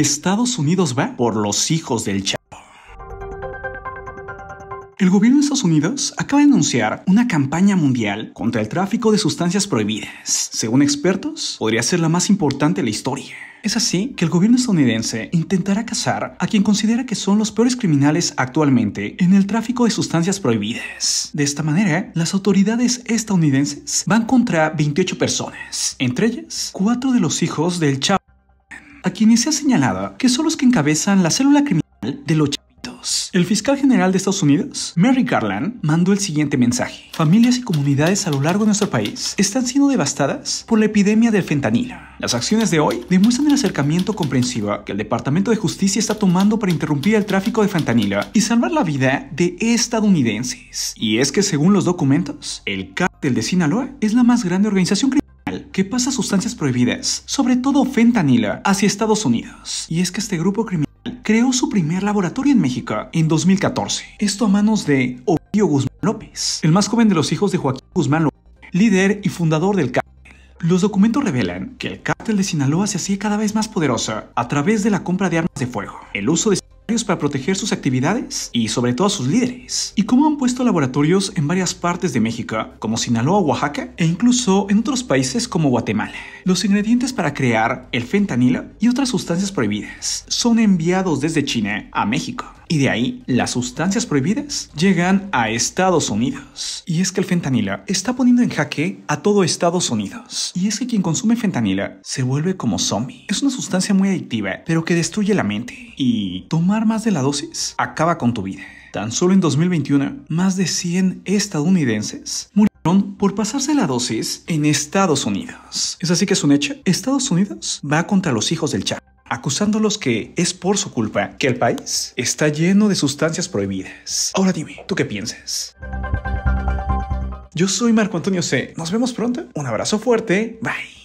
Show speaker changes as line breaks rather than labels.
Estados Unidos va por los hijos del Chapo. El gobierno de Estados Unidos acaba de anunciar una campaña mundial contra el tráfico de sustancias prohibidas. Según expertos, podría ser la más importante de la historia. Es así que el gobierno estadounidense intentará cazar a quien considera que son los peores criminales actualmente en el tráfico de sustancias prohibidas. De esta manera, las autoridades estadounidenses van contra 28 personas, entre ellas cuatro de los hijos del Chapo a quienes se ha señalado que son los que encabezan la célula criminal de los chavitos. El fiscal general de Estados Unidos, Mary Garland, mandó el siguiente mensaje. Familias y comunidades a lo largo de nuestro país están siendo devastadas por la epidemia del fentanilo. Las acciones de hoy demuestran el acercamiento comprensivo que el Departamento de Justicia está tomando para interrumpir el tráfico de fentanilo y salvar la vida de estadounidenses. Y es que según los documentos, el cártel de Sinaloa es la más grande organización criminal que pasa sustancias prohibidas, sobre todo fentanila, hacia Estados Unidos. Y es que este grupo criminal creó su primer laboratorio en México en 2014, esto a manos de Ovidio Guzmán López, el más joven de los hijos de Joaquín Guzmán López, líder y fundador del cártel. Los documentos revelan que el cártel de Sinaloa se hacía cada vez más poderosa a través de la compra de armas de fuego, el uso de para proteger sus actividades y sobre todo a sus líderes. Y cómo han puesto laboratorios en varias partes de México, como Sinaloa, Oaxaca e incluso en otros países como Guatemala. Los ingredientes para crear el fentanilo y otras sustancias prohibidas son enviados desde China a México. Y de ahí, las sustancias prohibidas llegan a Estados Unidos. Y es que el fentanila está poniendo en jaque a todo Estados Unidos. Y es que quien consume fentanila se vuelve como zombie. Es una sustancia muy adictiva, pero que destruye la mente. Y tomar más de la dosis acaba con tu vida. Tan solo en 2021, más de 100 estadounidenses murieron por pasarse la dosis en Estados Unidos. Es así que es un hecho, Estados Unidos va contra los hijos del Chapo acusándolos que es por su culpa que el país está lleno de sustancias prohibidas. Ahora dime, ¿tú qué piensas? Yo soy Marco Antonio C. Nos vemos pronto. Un abrazo fuerte. Bye.